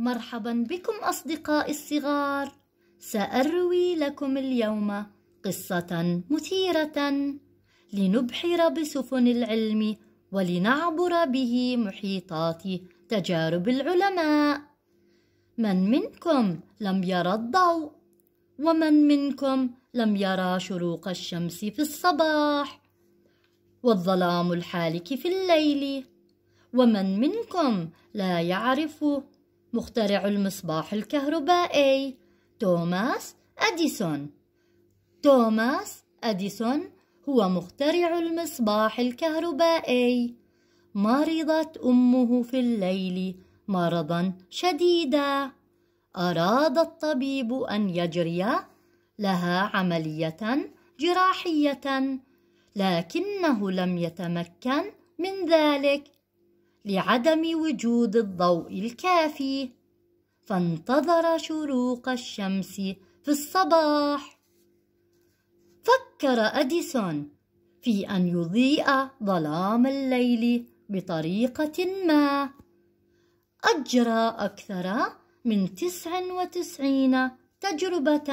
مرحبا بكم أصدقائي الصغار سأروي لكم اليوم قصة مثيرة لنبحر بسفن العلم ولنعبر به محيطات تجارب العلماء من منكم لم يرى الضوء ومن منكم لم يرى شروق الشمس في الصباح والظلام الحالك في الليل ومن منكم لا يعرف مخترع المصباح الكهربائي توماس أديسون توماس أديسون هو مخترع المصباح الكهربائي مرضت أمه في الليل مرضا شديدا أراد الطبيب أن يجري لها عملية جراحية لكنه لم يتمكن من ذلك لعدم وجود الضوء الكافي فانتظر شروق الشمس في الصباح فكر اديسون في ان يضيء ظلام الليل بطريقه ما اجرى اكثر من تسع وتسعين تجربه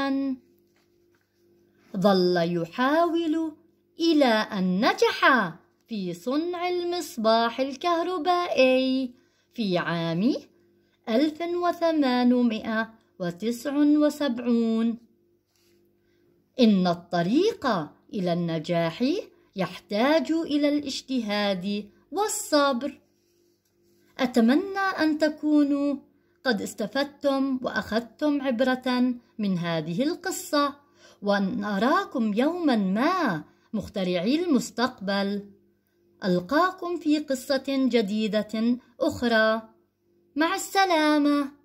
ظل يحاول الى ان نجح في صنع المصباح الكهربائي في عام 1879 إن الطريق إلى النجاح يحتاج إلى الاجتهاد والصبر أتمنى أن تكونوا قد استفدتم وأخذتم عبرة من هذه القصة وأن أراكم يوما ما مخترعي المستقبل ألقاكم في قصة جديدة أخرى مع السلامة